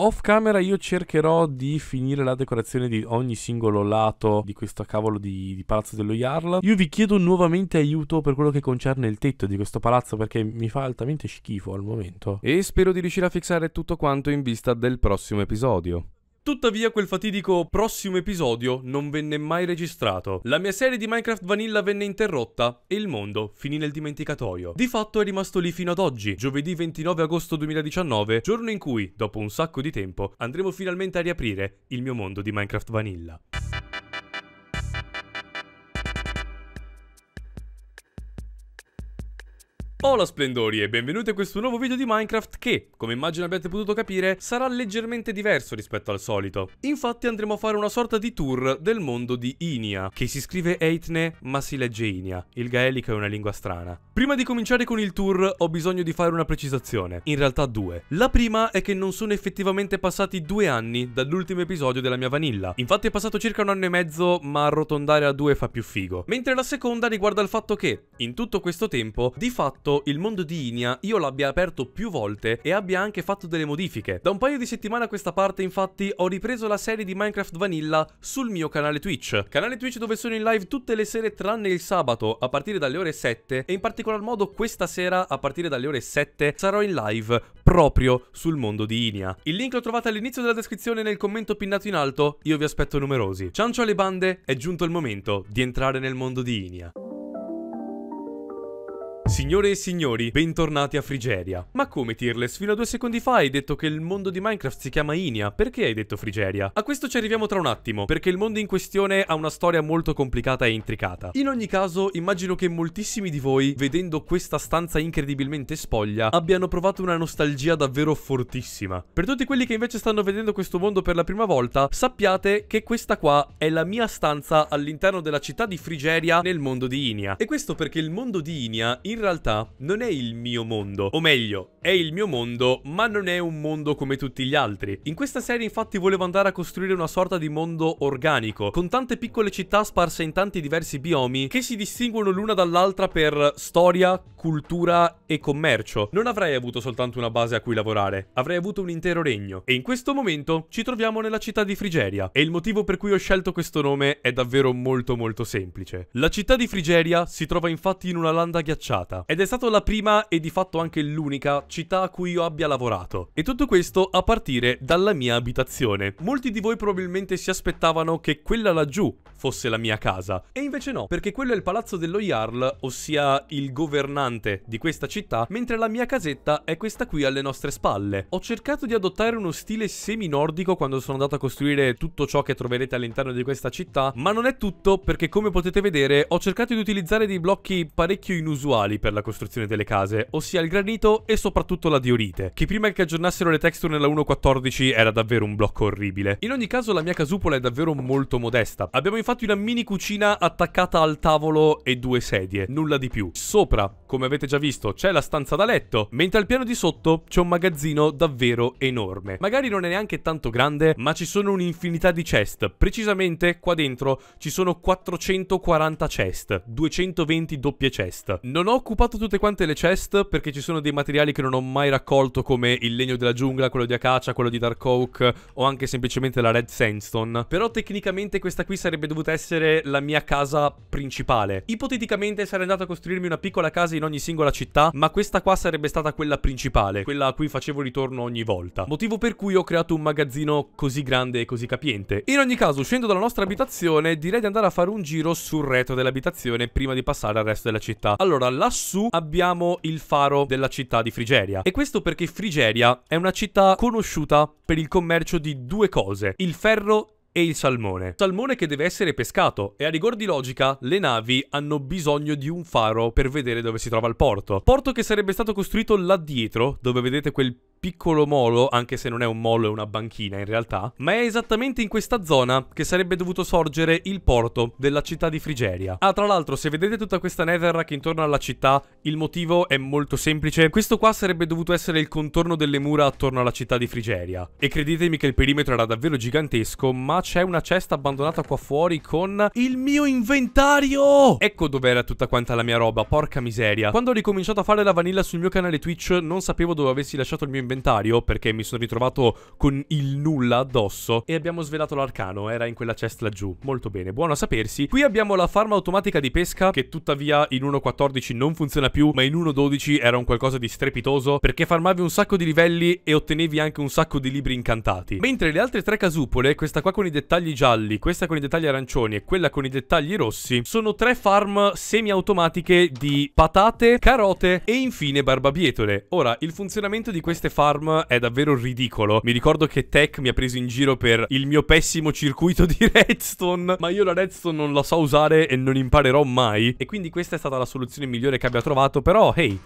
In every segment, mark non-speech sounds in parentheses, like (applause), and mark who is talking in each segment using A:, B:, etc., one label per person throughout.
A: Off camera io cercherò di finire la decorazione di ogni singolo lato di questo cavolo di, di, palazzo dello Jarl. Io vi chiedo nuovamente aiuto per quello che concerne il tetto di questo palazzo perché mi fa altamente schifo al momento. E spero di riuscire a fissare tutto quanto in vista del prossimo episodio. Tuttavia quel fatidico prossimo episodio non venne mai registrato. La mia serie di Minecraft Vanilla venne interrotta e il mondo finì nel dimenticatoio. Di fatto è rimasto lì fino ad oggi, giovedì 29 agosto 2019, giorno in cui, dopo un sacco di tempo, andremo finalmente a riaprire il mio mondo di Minecraft Vanilla. Hola splendori e benvenuti a questo nuovo video di Minecraft che, come immagino abbiate potuto capire, sarà leggermente diverso rispetto al solito. Infatti andremo a fare una sorta di tour del mondo di Inia, che si scrive Eitne ma si legge Inia, il gaelico è una lingua strana. Prima di cominciare con il tour ho bisogno di fare una precisazione, in realtà due. La prima è che non sono effettivamente passati due anni dall'ultimo episodio della mia vanilla, infatti è passato circa un anno e mezzo ma arrotondare a due fa più figo. Mentre la seconda riguarda il fatto che, in tutto questo tempo, di fatto fatto il mondo di Inia io l'abbia aperto più volte e abbia anche fatto delle modifiche. Da un paio di settimane a questa parte infatti ho ripreso la serie di Minecraft Vanilla sul mio canale Twitch. Canale Twitch dove sono in live tutte le sere tranne il sabato a partire dalle ore 7 e in particolar modo questa sera a partire dalle ore 7 sarò in live proprio sul mondo di Inia. Il link lo trovate all'inizio della descrizione nel commento pinnato in alto, io vi aspetto numerosi. Ciancio alle bande, è giunto il momento di entrare nel mondo di Inia. Signore e signori, bentornati a Frigeria. Ma come Tirless, fino a due secondi fa hai detto che il mondo di Minecraft si chiama Inia, perché hai detto Frigeria? A questo ci arriviamo tra un attimo, perché il mondo in questione ha una storia molto complicata e intricata. In ogni caso, immagino che moltissimi di voi, vedendo questa stanza incredibilmente spoglia, abbiano provato una nostalgia davvero fortissima. Per tutti quelli che invece stanno vedendo questo mondo per la prima volta, sappiate che questa qua è la mia stanza all'interno della città di Frigeria nel mondo di Inia. E questo perché il mondo di Inia in in realtà non è il mio mondo, o meglio, è il mio mondo, ma non è un mondo come tutti gli altri. In questa serie infatti volevo andare a costruire una sorta di mondo organico, con tante piccole città sparse in tanti diversi biomi che si distinguono l'una dall'altra per storia, cultura e commercio. Non avrei avuto soltanto una base a cui lavorare, avrei avuto un intero regno. E in questo momento ci troviamo nella città di Frigeria, e il motivo per cui ho scelto questo nome è davvero molto molto semplice. La città di Frigeria si trova infatti in una landa ghiacciata, puntata. Ed è stata la prima e di fatto anche l'unica città a cui io abbia lavorato. E tutto questo a partire dalla mia abitazione. Molti di voi probabilmente si aspettavano che quella laggiù fosse la mia casa. E invece no, perché quello è il palazzo dello Jarl, ossia il governante di questa città, mentre la mia casetta è questa qui alle nostre spalle. Ho cercato di adottare uno stile semi-nordico quando sono andato a costruire tutto ciò che troverete all'interno di questa città, ma non è tutto perché come potete vedere ho cercato di utilizzare dei blocchi parecchio inusuali materiali per la costruzione delle case, ossia il granito e soprattutto la diorite, che prima che aggiornassero le texture nella 1.14 era davvero un blocco orribile. In ogni caso la mia casupola è davvero molto modesta. Abbiamo infatti una mini cucina attaccata al tavolo e due sedie, nulla di più. Sopra come avete già visto, c'è la stanza da letto, mentre al piano di sotto c'è un magazzino davvero enorme. Magari non è neanche tanto grande, ma ci sono un'infinità di chest. Precisamente qua dentro ci sono 440 chest, 220 doppie chest. Non ho occupato tutte quante le chest perché ci sono dei materiali che non ho mai raccolto come il legno della giungla, quello di acacia, quello di dark oak o anche semplicemente la red sandstone. Però tecnicamente questa qui sarebbe dovuta essere la mia casa principale. Ipoteticamente sarei andato a costruirmi una piccola casa in ogni singola città, ma questa qua sarebbe stata quella principale, quella a cui facevo ritorno ogni volta. Motivo per cui ho creato un magazzino così grande e così capiente. In ogni caso, uscendo dalla nostra abitazione, direi di andare a fare un giro sul retro dell'abitazione prima di passare al resto della città. Allora, lassù abbiamo il faro della città di Frigeria. E questo perché Frigeria è una città conosciuta per il commercio di due cose, il ferro e il salmone. Salmone che deve essere pescato e a rigor di logica le navi hanno bisogno di un faro per vedere dove si trova il porto. Porto che sarebbe stato costruito là dietro, dove vedete quel piccolo molo, anche se non è un molo, è una banchina in realtà, ma è esattamente in questa zona che sarebbe dovuto sorgere il porto della città di Frigeria. Ah, tra l'altro, se vedete tutta questa netherrack intorno alla città, il motivo è molto semplice. Questo qua sarebbe dovuto essere il contorno delle mura attorno alla città di Frigeria. E credetemi che il perimetro era davvero gigantesco, ma c'è una cesta abbandonata qua fuori con il mio inventario! Ecco dov'era tutta quanta la mia roba, porca miseria. Quando ho ricominciato a fare la vanilla sul mio canale Twitch, non sapevo dove avessi lasciato il mio inventario inventario perché mi sono ritrovato con il nulla addosso e abbiamo svelato l'arcano, era in quella chest laggiù. Molto bene, buono a sapersi. Qui abbiamo la farm automatica di pesca che tuttavia in 1.14 non funziona più, ma in 1.12 era un qualcosa di strepitoso perché farmavi un sacco di livelli e ottenevi anche un sacco di libri incantati. Mentre le altre tre casupole, questa qua con i dettagli gialli, questa con i dettagli arancioni e quella con i dettagli rossi, sono tre farm semi-automatiche di patate, carote e infine barbabietole. Ora, il funzionamento di queste farm farm è davvero ridicolo. Mi ricordo che Tech mi ha preso in giro per il mio pessimo circuito (laughs) di redstone, ma io la redstone non la so usare e non imparerò mai. E quindi questa è stata la soluzione migliore che abbia trovato, però hey,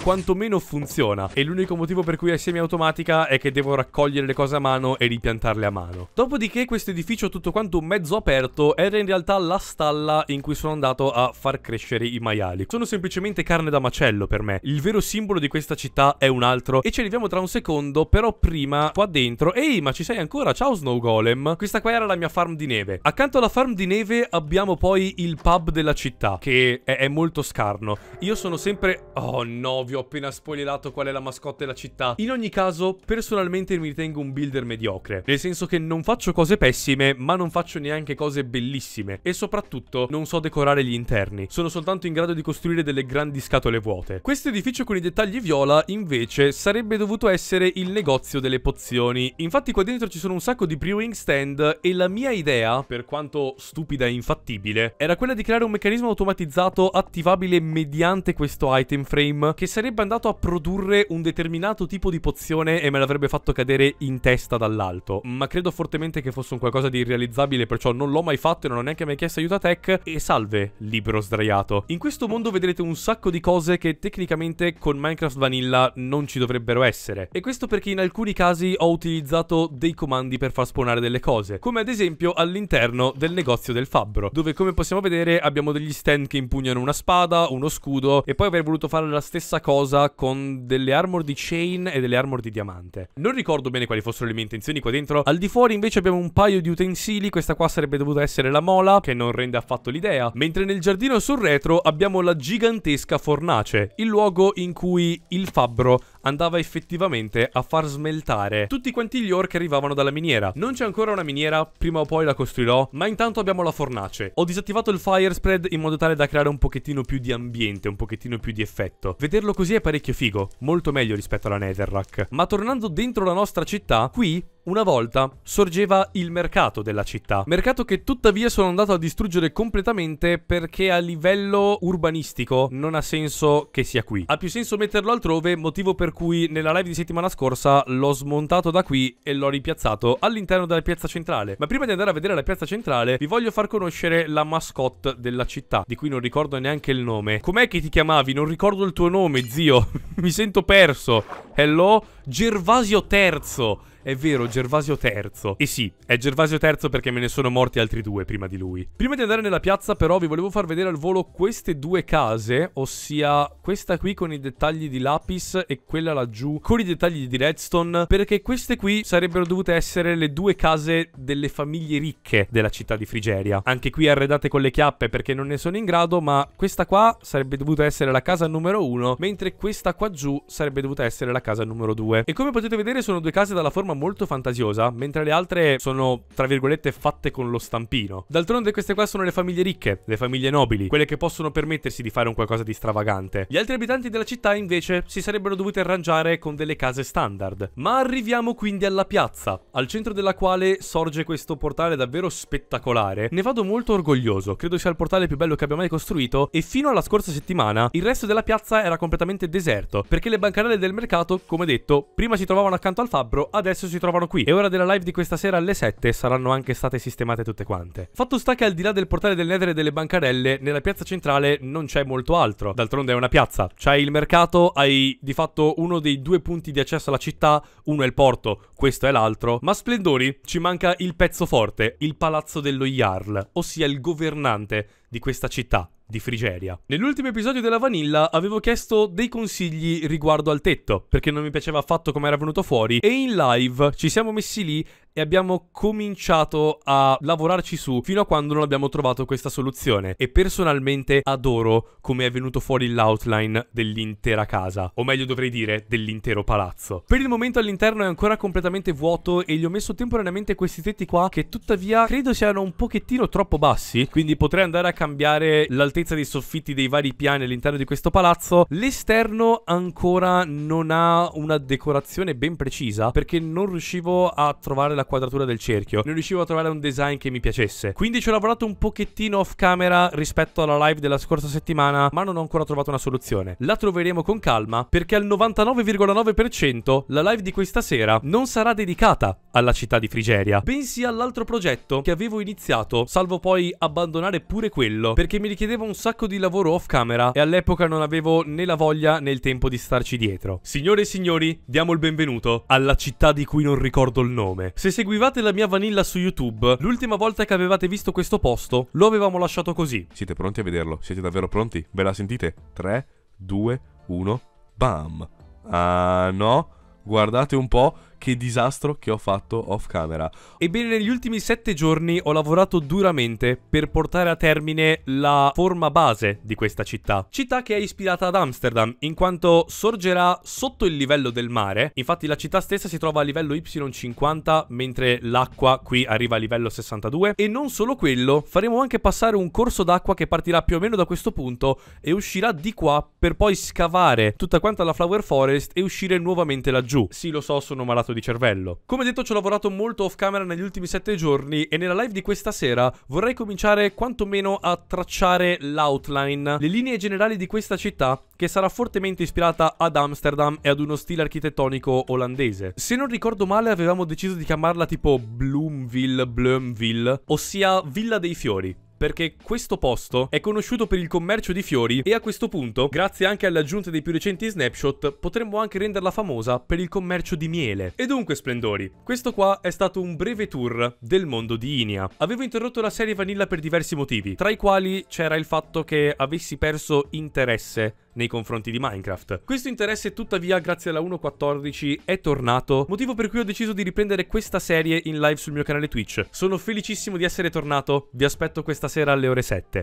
A: quantomeno funziona. E l'unico motivo per cui è semiautomatica è che devo raccogliere le cose a mano e ripiantarle a mano. Dopodiché questo edificio tutto quanto mezzo aperto era in realtà la stalla in cui sono andato a far crescere i maiali. Sono semplicemente carne da macello per me. Il vero simbolo di questa città è un altro e ci arriviamo tra un secondo, però prima qua dentro... Ehi, ma ci sei ancora? Ciao Snow Golem. Questa qua era la mia farm di neve. Accanto alla farm di neve abbiamo poi il pub della città, che è, è molto scarno. Io sono sempre... Oh no, vi ho appena spoilerato qual è la mascotte della città. In ogni caso, personalmente mi ritengo un builder mediocre. Nel senso che non faccio cose pessime, ma non faccio neanche cose bellissime. E soprattutto, non so decorare gli interni. Sono soltanto in grado di costruire delle grandi scatole vuote. Questo edificio con i dettagli viola, invece, sarebbe dovuto essere il negozio delle pozioni. Infatti qua dentro ci sono un sacco di brewing stand e la mia idea, per quanto stupida e infattibile, era quella di creare un meccanismo automatizzato attivabile mediante questo item frame che sarebbe andato a produrre un determinato tipo di pozione e me l'avrebbe fatto cadere in testa dall'alto. Ma credo fortemente che fosse un qualcosa di irrealizzabile, perciò non l'ho mai fatto e non ho neanche mai chiesto aiuto a Tech. E salve, libero sdraiato. In questo mondo vedrete un sacco di cose che tecnicamente con Minecraft Vanilla non ci dovrebbero essere genere. E questo perché in alcuni casi ho utilizzato dei comandi per far spawnare delle cose, come ad esempio all'interno del negozio del fabbro, dove come possiamo vedere abbiamo degli stand che impugnano una spada, uno scudo e poi avrei voluto fare la stessa cosa con delle armor di chain e delle armor di diamante. Non ricordo bene quali fossero le mie intenzioni qua dentro, al di fuori invece abbiamo un paio di utensili, questa qua sarebbe dovuta essere la mola, che non rende affatto l'idea, mentre nel giardino sul retro abbiamo la gigantesca fornace, il luogo in cui il fabbro andava effettivamente a far smeltare tutti quanti gli ore che arrivavano dalla miniera. Non c'è ancora una miniera, prima o poi la costruirò, ma intanto abbiamo la fornace. Ho disattivato il fire spread in modo tale da creare un pochettino più di ambiente, un pochettino più di effetto. Vederlo così è parecchio figo, molto meglio rispetto alla netherrack. Ma tornando dentro la nostra città, qui una volta sorgeva il mercato della città, mercato che tuttavia sono andato a distruggere completamente perché a livello urbanistico non ha senso che sia qui. Ha più senso metterlo altrove, motivo per cui nella live di settimana scorsa l'ho smontato da qui e l'ho ripiazzato all'interno della piazza centrale. Ma prima di andare a vedere la piazza centrale vi voglio far conoscere la mascotte della città, di cui non ricordo neanche il nome. Com'è che ti chiamavi? Non ricordo il tuo nome, zio. (laughs) Mi sento perso. Hello? Gervasio III. È vero, Gervasio III. E eh sì, è Gervasio III perché me ne sono morti altri due prima di lui. Prima di andare nella piazza però vi volevo far vedere al volo queste due case, ossia questa qui con i dettagli di lapis e quella laggiù con i dettagli di redstone, perché queste qui sarebbero dovute essere le due case delle famiglie ricche della città di Frigeria. Anche qui arredate con le chiappe perché non ne sono in grado, ma questa qua sarebbe dovuta essere la casa numero uno, mentre questa qua giù sarebbe dovuta essere la casa numero due. E come potete vedere sono due case dalla forma forma molto fantasiosa, mentre le altre sono, tra virgolette, fatte con lo stampino. D'altronde queste qua sono le famiglie ricche, le famiglie nobili, quelle che possono permettersi di fare un qualcosa di stravagante. Gli altri abitanti della città, invece, si sarebbero dovuti arrangiare con delle case standard. Ma arriviamo quindi alla piazza, al centro della quale sorge questo portale davvero spettacolare. Ne vado molto orgoglioso, credo sia il portale più bello che abbia mai costruito e fino alla scorsa settimana il resto della piazza era completamente deserto, perché le bancarelle del mercato, come detto, prima si trovavano accanto al fabbro, adesso adesso si trovano qui È ora della live di questa sera alle 7 saranno anche state sistemate tutte quante. Fatto sta che al di là del portale del Nether e delle bancarelle, nella piazza centrale non c'è molto altro. D'altronde è una piazza. C'hai il mercato, hai di fatto uno dei due punti di accesso alla città, uno è il porto, questo è l'altro. Ma splendori, ci manca il pezzo forte, il palazzo dello Jarl, ossia il governante di questa città, di Frigeria. Nell'ultimo episodio della Vanilla avevo chiesto dei consigli riguardo al tetto, perché non mi piaceva affatto come era venuto fuori, e in live ci siamo messi lì e abbiamo cominciato a lavorarci su fino a quando non abbiamo trovato questa soluzione e personalmente adoro come è venuto fuori l'outline dell'intera casa, o meglio dovrei dire dell'intero palazzo. Per il momento all'interno è ancora completamente vuoto e gli ho messo temporaneamente questi tetti qua che tuttavia credo siano un pochettino troppo bassi, quindi potrei andare a cambiare l'altezza dei soffitti dei vari piani all'interno di questo palazzo. L'esterno ancora non ha una decorazione ben precisa perché non riuscivo a trovare la la quadratura del cerchio. Non riuscivo a trovare un design che mi piacesse. Quindi ci ho lavorato un pochettino off camera rispetto alla live della scorsa settimana, ma non ho ancora trovato una soluzione. La troveremo con calma perché al 99,9% la live di questa sera non sarà dedicata alla città di Frigeria, bensì all'altro progetto che avevo iniziato, salvo poi abbandonare pure quello, perché mi richiedeva un sacco di lavoro off camera e all'epoca non avevo né la voglia né il tempo di starci dietro. Signore e signori, diamo il benvenuto alla città di cui non ricordo il nome. Se seguivate la mia vanilla su YouTube, l'ultima volta che avevate visto questo posto, lo avevamo lasciato così. Siete pronti a vederlo? Siete davvero pronti? Ve la sentite? 3, 2, 1, bam. Ah, no? Guardate un po' che disastro che ho fatto off camera. Ebbene, negli ultimi sette giorni ho lavorato duramente per portare a termine la forma base di questa città. Città che è ispirata ad Amsterdam, in quanto sorgerà sotto il livello del mare. Infatti la città stessa si trova a livello Y50, mentre l'acqua qui arriva a livello 62. E non solo quello, faremo anche passare un corso d'acqua che partirà più o meno da questo punto e uscirà di qua per poi scavare tutta quanta la Flower Forest e uscire nuovamente laggiù. Sì, lo so, sono malato lavato di cervello. Come detto ci ho lavorato molto off camera negli ultimi 7 giorni e nella live di questa sera vorrei cominciare quantomeno a tracciare l'outline, le linee generali di questa città che sarà fortemente ispirata ad Amsterdam e ad uno stile architettonico olandese. Se non ricordo male avevamo deciso di chiamarla tipo Bloomville, Bloomville, ossia Villa dei Fiori perché questo posto è conosciuto per il commercio di fiori e a questo punto, grazie anche all'aggiunta dei più recenti snapshot, potremmo anche renderla famosa per il commercio di miele. E dunque, splendori, questo qua è stato un breve tour del mondo di Inia. Avevo interrotto la serie Vanilla per diversi motivi, tra i quali c'era il fatto che avessi perso interesse nei confronti di Minecraft. Questo interesse tuttavia grazie alla 1.14 è tornato, motivo per cui ho deciso di riprendere questa serie in live sul mio canale Twitch. Sono felicissimo di essere tornato, vi aspetto questa sera alle ore 7.